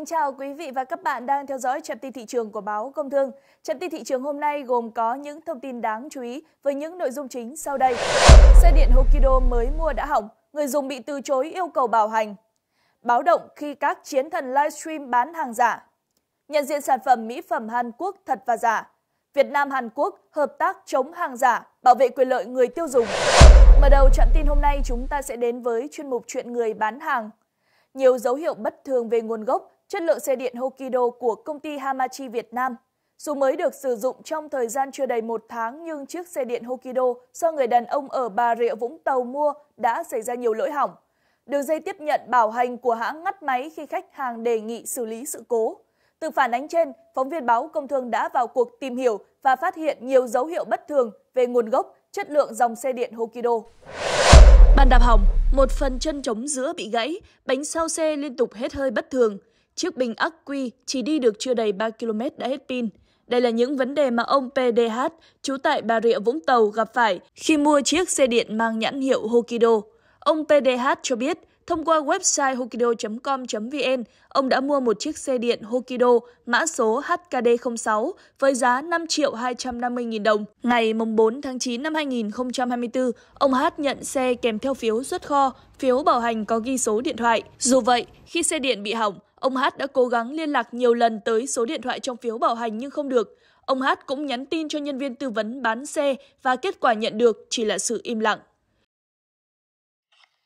Kính chào quý vị và các bạn đang theo dõi trận tin thị trường của báo Công Thương. Trận tin thị trường hôm nay gồm có những thông tin đáng chú ý với những nội dung chính sau đây. Xe điện Hokido mới mua đã hỏng, người dùng bị từ chối yêu cầu bảo hành. Báo động khi các chiến thần livestream bán hàng giả. Nhận diện sản phẩm mỹ phẩm Hàn Quốc thật và giả. Việt Nam Hàn Quốc hợp tác chống hàng giả, bảo vệ quyền lợi người tiêu dùng. Mở đầu trận tin hôm nay chúng ta sẽ đến với chuyên mục chuyện người bán hàng nhiều dấu hiệu bất thường về nguồn gốc chất lượng xe điện Hokido của công ty Hamachi Việt Nam. Dù mới được sử dụng trong thời gian chưa đầy một tháng nhưng chiếc xe điện Hokido do người đàn ông ở Bà Rịa Vũng Tàu mua đã xảy ra nhiều lỗi hỏng. Đường dây tiếp nhận bảo hành của hãng ngắt máy khi khách hàng đề nghị xử lý sự cố. Từ phản ánh trên, phóng viên báo Công Thương đã vào cuộc tìm hiểu và phát hiện nhiều dấu hiệu bất thường về nguồn gốc, chất lượng dòng xe điện Hokido. Bàn đạp hỏng, một phần chân chống giữa bị gãy, bánh sau xe liên tục hết hơi bất thường – Chiếc bình ắc quy chỉ đi được chưa đầy 3 km đã hết pin. Đây là những vấn đề mà ông PDH, trú tại Bà Rịa Vũng Tàu gặp phải khi mua chiếc xe điện mang nhãn hiệu Hokido. Ông PDH cho biết, thông qua website hokido.com.vn, ông đã mua một chiếc xe điện Hokido mã số HKD06 với giá 5 triệu 250 nghìn đồng. Ngày 4 tháng 9 năm 2024, ông H. nhận xe kèm theo phiếu xuất kho, phiếu bảo hành có ghi số điện thoại. Dù vậy, khi xe điện bị hỏng, Ông Hát đã cố gắng liên lạc nhiều lần tới số điện thoại trong phiếu bảo hành nhưng không được. Ông Hát cũng nhắn tin cho nhân viên tư vấn bán xe và kết quả nhận được chỉ là sự im lặng.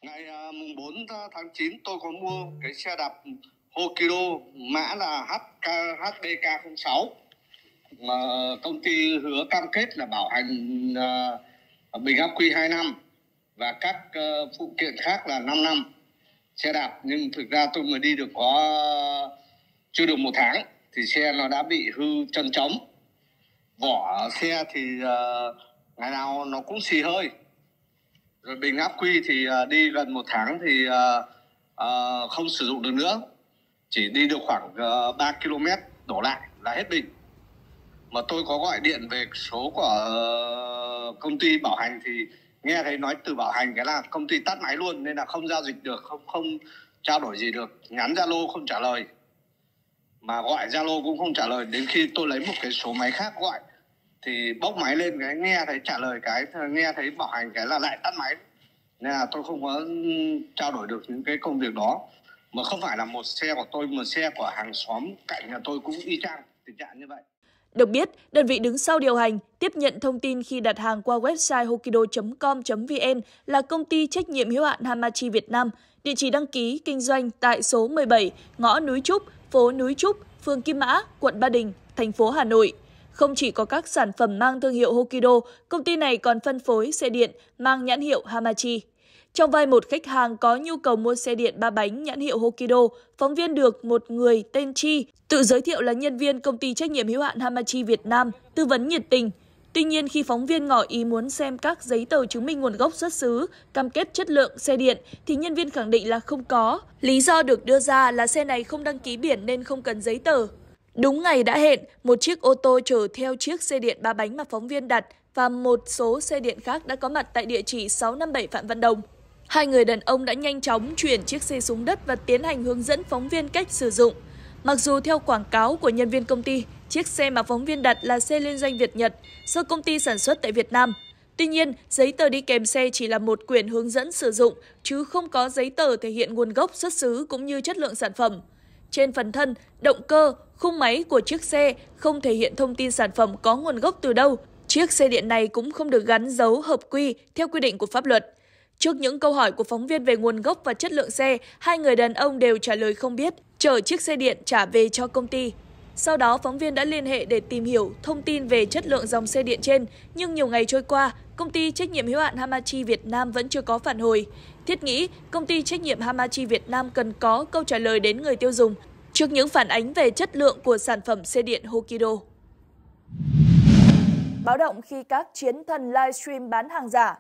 Ngày à, mùng 4 tháng 9 tôi có mua cái xe đạp Hokido mã là HK, HBK06 mà công ty hứa cam kết là bảo hành à, bình ắc quy 2 năm và các ờ, phụ kiện khác là 5 năm xe đạp nhưng thực ra tôi mới đi được có chưa được một tháng thì xe nó đã bị hư chân trống vỏ xe thì uh, ngày nào nó cũng xì hơi rồi bình áp quy thì uh, đi gần một tháng thì uh, uh, không sử dụng được nữa chỉ đi được khoảng uh, 3 km đổ lại là hết bình mà tôi có gọi điện về số của uh, công ty bảo hành thì nghe thấy nói từ bảo hành cái là công ty tắt máy luôn nên là không giao dịch được không không trao đổi gì được nhắn zalo không trả lời mà gọi zalo cũng không trả lời đến khi tôi lấy một cái số máy khác gọi thì bốc máy lên cái nghe thấy trả lời cái nghe thấy bảo hành cái là lại tắt máy nên là tôi không có trao đổi được những cái công việc đó mà không phải là một xe của tôi mà xe của hàng xóm cạnh nhà tôi cũng y chang tình trạng như vậy được biết, đơn vị đứng sau điều hành, tiếp nhận thông tin khi đặt hàng qua website hokido.com.vn là công ty trách nhiệm hiếu hạn Hamachi Việt Nam, địa chỉ đăng ký kinh doanh tại số 17, ngõ Núi Trúc, phố Núi Trúc, phường Kim Mã, quận Ba Đình, thành phố Hà Nội. Không chỉ có các sản phẩm mang thương hiệu Hokido, công ty này còn phân phối xe điện mang nhãn hiệu Hamachi. Trong vai một khách hàng có nhu cầu mua xe điện ba bánh nhãn hiệu Hokido, phóng viên được một người tên Chi tự giới thiệu là nhân viên công ty trách nhiệm hữu hạn Hamachi Việt Nam, tư vấn nhiệt tình. Tuy nhiên khi phóng viên ngỏ ý muốn xem các giấy tờ chứng minh nguồn gốc xuất xứ, cam kết chất lượng xe điện thì nhân viên khẳng định là không có. Lý do được đưa ra là xe này không đăng ký biển nên không cần giấy tờ. Đúng ngày đã hẹn, một chiếc ô tô chở theo chiếc xe điện ba bánh mà phóng viên đặt và một số xe điện khác đã có mặt tại địa chỉ 657 Phạm Văn Đồng. Hai người đàn ông đã nhanh chóng chuyển chiếc xe xuống đất và tiến hành hướng dẫn phóng viên cách sử dụng. Mặc dù theo quảng cáo của nhân viên công ty, chiếc xe mà phóng viên đặt là xe liên doanh Việt-Nhật do công ty sản xuất tại Việt Nam. Tuy nhiên, giấy tờ đi kèm xe chỉ là một quyển hướng dẫn sử dụng, chứ không có giấy tờ thể hiện nguồn gốc xuất xứ cũng như chất lượng sản phẩm. Trên phần thân, động cơ, khung máy của chiếc xe không thể hiện thông tin sản phẩm có nguồn gốc từ đâu. Chiếc xe điện này cũng không được gắn dấu hợp quy theo quy định của pháp luật. Trước những câu hỏi của phóng viên về nguồn gốc và chất lượng xe, hai người đàn ông đều trả lời không biết, chở chiếc xe điện trả về cho công ty. Sau đó, phóng viên đã liên hệ để tìm hiểu thông tin về chất lượng dòng xe điện trên, nhưng nhiều ngày trôi qua, công ty trách nhiệm hữu hạn Hamachi Việt Nam vẫn chưa có phản hồi. Thiết nghĩ, công ty trách nhiệm Hamachi Việt Nam cần có câu trả lời đến người tiêu dùng trước những phản ánh về chất lượng của sản phẩm xe điện Hokido. Báo động khi các chiến thần livestream bán hàng giả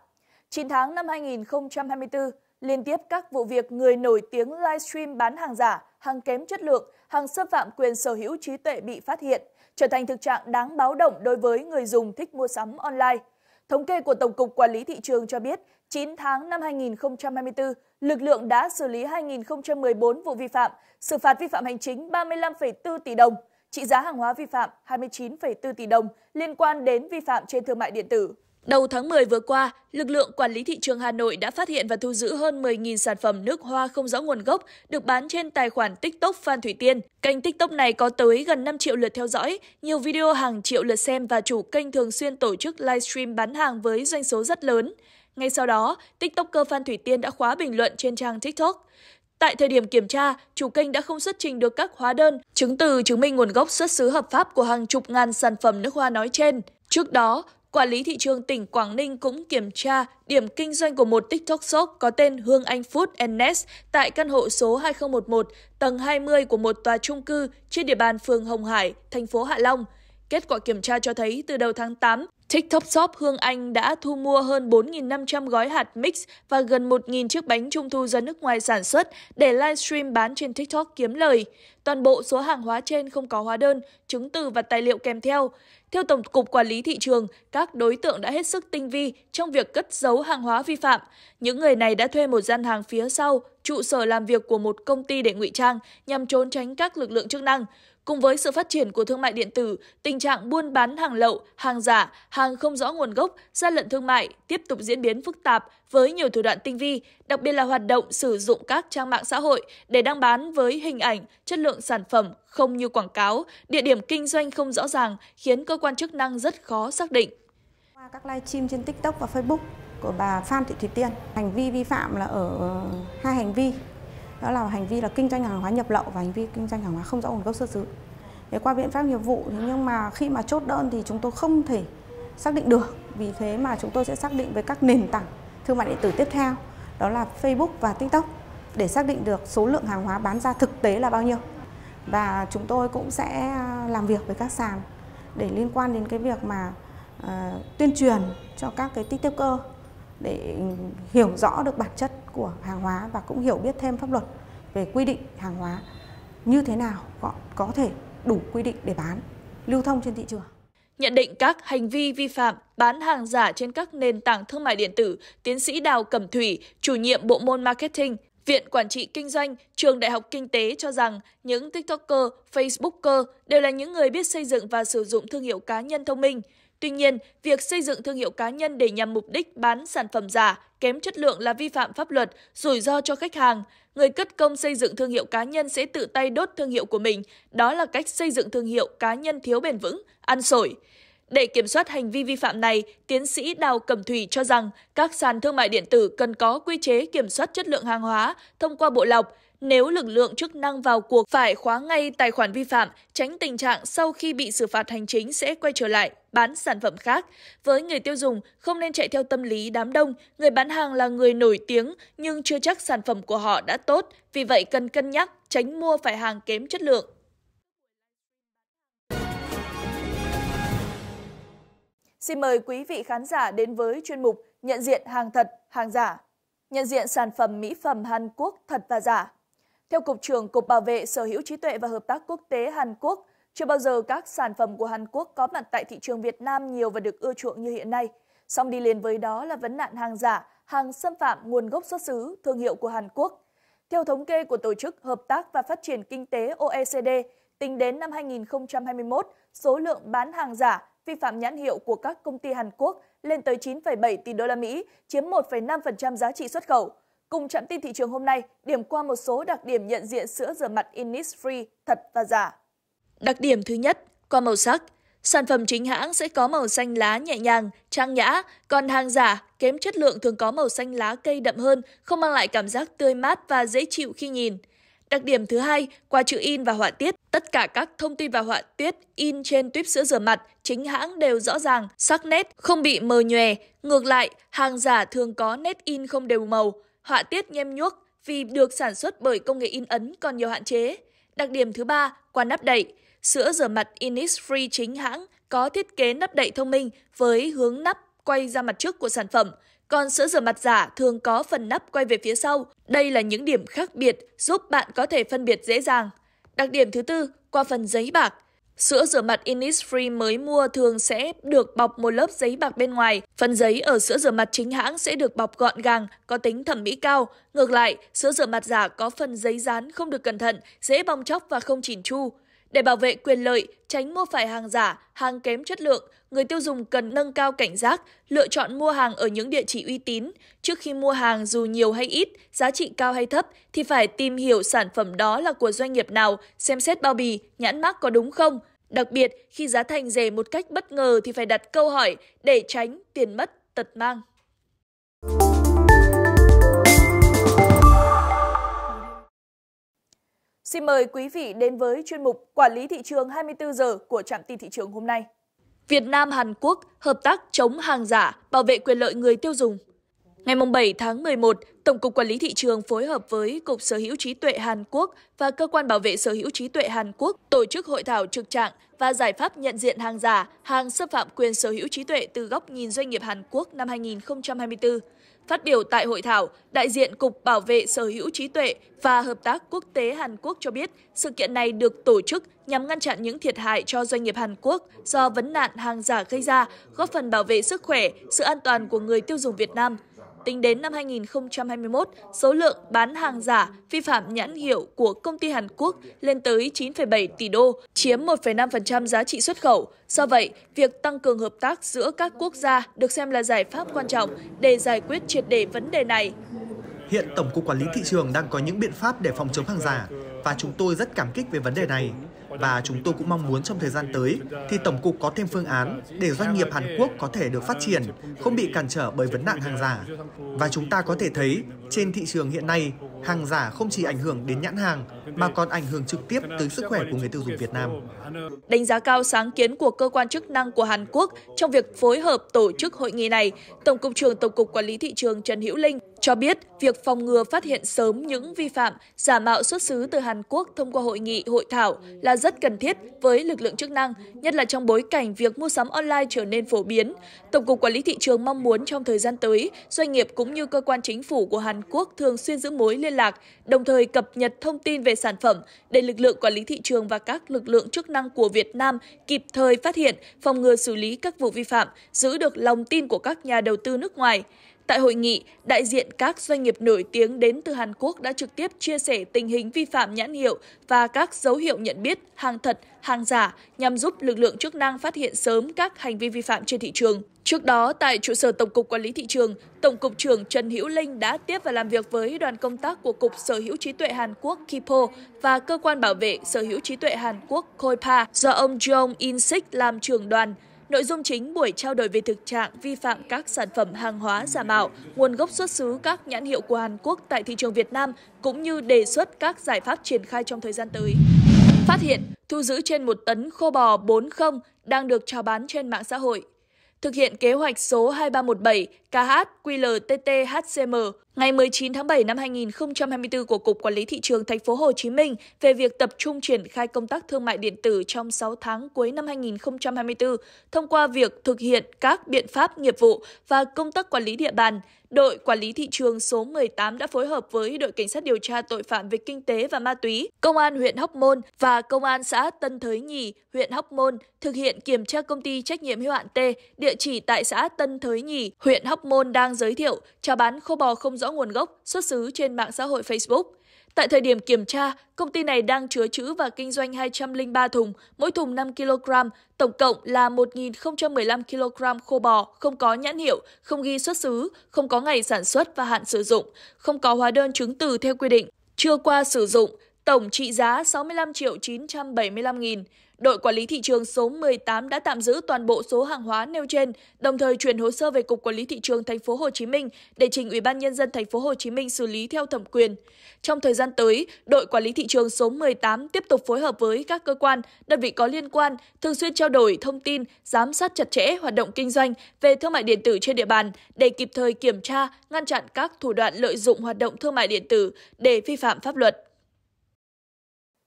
9 tháng năm 2024, liên tiếp các vụ việc người nổi tiếng livestream bán hàng giả, hàng kém chất lượng, hàng xâm phạm quyền sở hữu trí tuệ bị phát hiện, trở thành thực trạng đáng báo động đối với người dùng thích mua sắm online. Thống kê của Tổng cục Quản lý Thị trường cho biết, 9 tháng năm 2024, lực lượng đã xử lý 2.014 vụ vi phạm, xử phạt vi phạm hành chính 35,4 tỷ đồng, trị giá hàng hóa vi phạm 29,4 tỷ đồng liên quan đến vi phạm trên thương mại điện tử. Đầu tháng 10 vừa qua, lực lượng quản lý thị trường Hà Nội đã phát hiện và thu giữ hơn 10.000 sản phẩm nước hoa không rõ nguồn gốc được bán trên tài khoản TikTok Phan Thủy Tiên. Kênh TikTok này có tới gần 5 triệu lượt theo dõi, nhiều video hàng triệu lượt xem và chủ kênh thường xuyên tổ chức livestream bán hàng với doanh số rất lớn. Ngay sau đó, TikToker Phan Thủy Tiên đã khóa bình luận trên trang TikTok. Tại thời điểm kiểm tra, chủ kênh đã không xuất trình được các hóa đơn, chứng từ chứng minh nguồn gốc xuất xứ hợp pháp của hàng chục ngàn sản phẩm nước hoa nói trên. Trước đó, Quản lý thị trường tỉnh Quảng Ninh cũng kiểm tra điểm kinh doanh của một TikTok shop có tên Hương Anh Food Nest tại căn hộ số 2011, tầng 20 của một tòa trung cư trên địa bàn phường Hồng Hải, thành phố Hạ Long. Kết quả kiểm tra cho thấy từ đầu tháng 8 TikTok Shop Hương Anh đã thu mua hơn 4.500 gói hạt mix và gần 1.000 chiếc bánh trung thu do nước ngoài sản xuất để livestream bán trên TikTok kiếm lời. Toàn bộ số hàng hóa trên không có hóa đơn, chứng từ và tài liệu kèm theo. Theo Tổng cục Quản lý Thị trường, các đối tượng đã hết sức tinh vi trong việc cất giấu hàng hóa vi phạm. Những người này đã thuê một gian hàng phía sau, trụ sở làm việc của một công ty để ngụy trang nhằm trốn tránh các lực lượng chức năng. Cùng với sự phát triển của thương mại điện tử, tình trạng buôn bán hàng lậu, hàng giả, hàng không rõ nguồn gốc, gian lận thương mại tiếp tục diễn biến phức tạp với nhiều thủ đoạn tinh vi, đặc biệt là hoạt động sử dụng các trang mạng xã hội để đăng bán với hình ảnh, chất lượng sản phẩm không như quảng cáo, địa điểm kinh doanh không rõ ràng khiến cơ quan chức năng rất khó xác định. Qua các livestream trên TikTok và Facebook của bà Phan Thị Thủy Tiên, hành vi vi phạm là ở ờ, hai hành vi đó là hành vi là kinh doanh hàng hóa nhập lậu và hành vi kinh doanh hàng hóa không rõ nguồn gốc xuất xứ để qua biện pháp nghiệp vụ nhưng mà khi mà chốt đơn thì chúng tôi không thể xác định được vì thế mà chúng tôi sẽ xác định với các nền tảng thương mại điện tử tiếp theo đó là Facebook và TikTok để xác định được số lượng hàng hóa bán ra thực tế là bao nhiêu và chúng tôi cũng sẽ à, làm việc với các sàn để liên quan đến cái việc mà uh, tuyên truyền cho các cái TikToker để hiểu rõ được bản chất của hàng hóa và cũng hiểu biết thêm pháp luật về quy định hàng hóa như thế nào họ có thể đủ quy định để bán, lưu thông trên thị trường. Nhận định các hành vi vi phạm bán hàng giả trên các nền tảng thương mại điện tử, tiến sĩ Đào Cẩm Thủy, chủ nhiệm bộ môn marketing, Viện Quản trị Kinh doanh, Trường Đại học Kinh tế cho rằng những TikToker, Facebooker đều là những người biết xây dựng và sử dụng thương hiệu cá nhân thông minh. Tuy nhiên, việc xây dựng thương hiệu cá nhân để nhằm mục đích bán sản phẩm giả, kém chất lượng là vi phạm pháp luật, rủi ro cho khách hàng. Người cất công xây dựng thương hiệu cá nhân sẽ tự tay đốt thương hiệu của mình. Đó là cách xây dựng thương hiệu cá nhân thiếu bền vững, ăn sổi. Để kiểm soát hành vi vi phạm này, tiến sĩ Đào Cẩm Thủy cho rằng các sàn thương mại điện tử cần có quy chế kiểm soát chất lượng hàng hóa thông qua bộ lọc, nếu lực lượng chức năng vào cuộc phải khóa ngay tài khoản vi phạm, tránh tình trạng sau khi bị xử phạt hành chính sẽ quay trở lại bán sản phẩm khác. Với người tiêu dùng, không nên chạy theo tâm lý đám đông, người bán hàng là người nổi tiếng nhưng chưa chắc sản phẩm của họ đã tốt, vì vậy cần cân nhắc tránh mua phải hàng kém chất lượng. Xin mời quý vị khán giả đến với chuyên mục Nhận diện hàng thật, hàng giả. Nhận diện sản phẩm mỹ phẩm Hàn Quốc thật và giả theo Cục trưởng Cục Bảo vệ Sở hữu trí tuệ và Hợp tác quốc tế Hàn Quốc, chưa bao giờ các sản phẩm của Hàn Quốc có mặt tại thị trường Việt Nam nhiều và được ưa chuộng như hiện nay. Song đi liền với đó là vấn nạn hàng giả, hàng xâm phạm nguồn gốc xuất xứ, thương hiệu của Hàn Quốc. Theo thống kê của Tổ chức Hợp tác và Phát triển Kinh tế OECD, tính đến năm 2021, số lượng bán hàng giả, vi phạm nhãn hiệu của các công ty Hàn Quốc lên tới 9,7 tỷ đô la Mỹ, chiếm 1,5% giá trị xuất khẩu. Cùng chạm tin thị trường hôm nay, điểm qua một số đặc điểm nhận diện sữa rửa mặt Innisfree thật và giả. Đặc điểm thứ nhất, qua màu sắc. Sản phẩm chính hãng sẽ có màu xanh lá nhẹ nhàng, trang nhã, còn hàng giả, kém chất lượng thường có màu xanh lá cây đậm hơn, không mang lại cảm giác tươi mát và dễ chịu khi nhìn. Đặc điểm thứ hai, qua chữ in và họa tiết, tất cả các thông tin và họa tiết in trên tuyếp sữa rửa mặt chính hãng đều rõ ràng, sắc nét, không bị mờ nhòe. Ngược lại, hàng giả thường có nét in không đều màu, họa tiết nhem nhuốc vì được sản xuất bởi công nghệ in ấn còn nhiều hạn chế. Đặc điểm thứ ba, qua nắp đậy. Sữa rửa mặt Innisfree chính hãng có thiết kế nắp đậy thông minh với hướng nắp quay ra mặt trước của sản phẩm, còn sữa rửa mặt giả thường có phần nắp quay về phía sau. Đây là những điểm khác biệt giúp bạn có thể phân biệt dễ dàng. Đặc điểm thứ tư, qua phần giấy bạc, Sữa rửa mặt Innisfree mới mua thường sẽ được bọc một lớp giấy bạc bên ngoài. Phần giấy ở sữa rửa mặt chính hãng sẽ được bọc gọn gàng, có tính thẩm mỹ cao. Ngược lại, sữa rửa mặt giả có phần giấy dán không được cẩn thận, dễ bong chóc và không chỉn chu. Để bảo vệ quyền lợi, tránh mua phải hàng giả, hàng kém chất lượng, người tiêu dùng cần nâng cao cảnh giác, lựa chọn mua hàng ở những địa chỉ uy tín. Trước khi mua hàng dù nhiều hay ít, giá trị cao hay thấp thì phải tìm hiểu sản phẩm đó là của doanh nghiệp nào, xem xét bao bì, nhãn mác có đúng không. Đặc biệt, khi giá thành rẻ một cách bất ngờ thì phải đặt câu hỏi để tránh tiền mất tật mang. Xin mời quý vị đến với chuyên mục Quản lý thị trường 24 giờ của Trạm tin thị trường hôm nay. Việt Nam Hàn Quốc hợp tác chống hàng giả, bảo vệ quyền lợi người tiêu dùng. Ngày 7 tháng 11, Tổng cục Quản lý thị trường phối hợp với Cục Sở hữu trí tuệ Hàn Quốc và Cơ quan Bảo vệ Sở hữu trí tuệ Hàn Quốc tổ chức hội thảo trực trạng và giải pháp nhận diện hàng giả, hàng xâm phạm quyền sở hữu trí tuệ từ góc nhìn doanh nghiệp Hàn Quốc năm 2024. Phát biểu tại hội thảo, đại diện Cục Bảo vệ Sở hữu trí tuệ và Hợp tác Quốc tế Hàn Quốc cho biết sự kiện này được tổ chức nhằm ngăn chặn những thiệt hại cho doanh nghiệp Hàn Quốc do vấn nạn hàng giả gây ra, góp phần bảo vệ sức khỏe, sự an toàn của người tiêu dùng Việt Nam – tính đến năm 2021, số lượng bán hàng giả vi phạm nhãn hiệu của công ty Hàn Quốc lên tới 9,7 tỷ đô, chiếm 1,5% giá trị xuất khẩu. Do vậy, việc tăng cường hợp tác giữa các quốc gia được xem là giải pháp quan trọng để giải quyết triệt để vấn đề này. Hiện Tổng cục Quản lý thị trường đang có những biện pháp để phòng chống hàng giả và chúng tôi rất cảm kích về vấn đề này và chúng tôi cũng mong muốn trong thời gian tới thì Tổng cục có thêm phương án để doanh nghiệp Hàn Quốc có thể được phát triển, không bị cản trở bởi vấn nạn hàng giả. Và chúng ta có thể thấy trên thị trường hiện nay hàng giả không chỉ ảnh hưởng đến nhãn hàng mà còn ảnh hưởng trực tiếp tới sức khỏe của người tiêu dùng Việt Nam. Đánh giá cao sáng kiến của cơ quan chức năng của Hàn Quốc trong việc phối hợp tổ chức hội nghị này, Tổng cục trưởng Tổng cục Quản lý thị trường Trần Hữu Linh cho biết việc phòng ngừa phát hiện sớm những vi phạm giả mạo xuất xứ từ Hàn Quốc thông qua hội nghị hội thảo là rất cần thiết với lực lượng chức năng, nhất là trong bối cảnh việc mua sắm online trở nên phổ biến. Tổng cục Quản lý thị trường mong muốn trong thời gian tới, doanh nghiệp cũng như cơ quan chính phủ của Hàn Quốc thường xuyên giữ mối liên lạc, đồng thời cập nhật thông tin về sản phẩm để lực lượng quản lý thị trường và các lực lượng chức năng của Việt Nam kịp thời phát hiện, phòng ngừa xử lý các vụ vi phạm, giữ được lòng tin của các nhà đầu tư nước ngoài. Tại hội nghị, đại diện các doanh nghiệp nổi tiếng đến từ Hàn Quốc đã trực tiếp chia sẻ tình hình vi phạm nhãn hiệu và các dấu hiệu nhận biết hàng thật, hàng giả nhằm giúp lực lượng chức năng phát hiện sớm các hành vi vi phạm trên thị trường. Trước đó, tại trụ sở Tổng cục Quản lý Thị trường, Tổng cục trưởng Trần Hữu Linh đã tiếp và làm việc với đoàn công tác của Cục Sở hữu trí tuệ Hàn Quốc KIPO và Cơ quan Bảo vệ Sở hữu trí tuệ Hàn Quốc KOIPA do ông Jong In-sik làm trưởng đoàn. Nội dung chính buổi trao đổi về thực trạng vi phạm các sản phẩm hàng hóa giả mạo, nguồn gốc xuất xứ các nhãn hiệu của Hàn Quốc tại thị trường Việt Nam cũng như đề xuất các giải pháp triển khai trong thời gian tới. Phát hiện, thu giữ trên một tấn khô bò 40 đang được chào bán trên mạng xã hội. Thực hiện kế hoạch số 2317 KHQLTTHCM. Ngày 19 tháng 7 năm 2024 của Cục Quản lý thị trường thành phố Hồ Chí Minh về việc tập trung triển khai công tác thương mại điện tử trong 6 tháng cuối năm 2024 thông qua việc thực hiện các biện pháp nghiệp vụ và công tác quản lý địa bàn, đội quản lý thị trường số 18 đã phối hợp với đội cảnh sát điều tra tội phạm về kinh tế và ma túy, công an huyện Hóc Môn và công an xã Tân Thới Nhì, huyện Hóc Môn thực hiện kiểm tra công ty trách nhiệm hữu hạn T, địa chỉ tại xã Tân Thới Nhì, huyện Hóc Môn đang giới thiệu chào bán khô bò không rõ rõ nguồn gốc, xuất xứ trên mạng xã hội Facebook. Tại thời điểm kiểm tra, công ty này đang chứa trữ và kinh doanh 203 thùng, mỗi thùng 5 kg, tổng cộng là 1.015 kg khô bò, không có nhãn hiệu, không ghi xuất xứ, không có ngày sản xuất và hạn sử dụng, không có hóa đơn chứng từ theo quy định, chưa qua sử dụng, tổng trị giá 65 triệu 975 nghìn. Đội quản lý thị trường số 18 đã tạm giữ toàn bộ số hàng hóa nêu trên, đồng thời chuyển hồ sơ về cục quản lý thị trường thành phố Hồ Chí Minh để trình Ủy ban nhân dân thành phố Hồ Chí Minh xử lý theo thẩm quyền. Trong thời gian tới, đội quản lý thị trường số 18 tiếp tục phối hợp với các cơ quan, đơn vị có liên quan thường xuyên trao đổi thông tin, giám sát chặt chẽ hoạt động kinh doanh về thương mại điện tử trên địa bàn để kịp thời kiểm tra, ngăn chặn các thủ đoạn lợi dụng hoạt động thương mại điện tử để vi phạm pháp luật.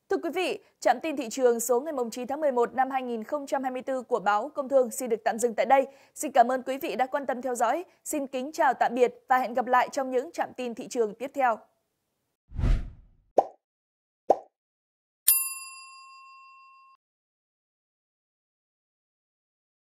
Thưa quý vị, trạm tin thị trường số ngày 9 tháng 11 năm 2024 của báo Công Thương xin được tạm dừng tại đây. Xin cảm ơn quý vị đã quan tâm theo dõi. Xin kính chào tạm biệt và hẹn gặp lại trong những trạm tin thị trường tiếp theo.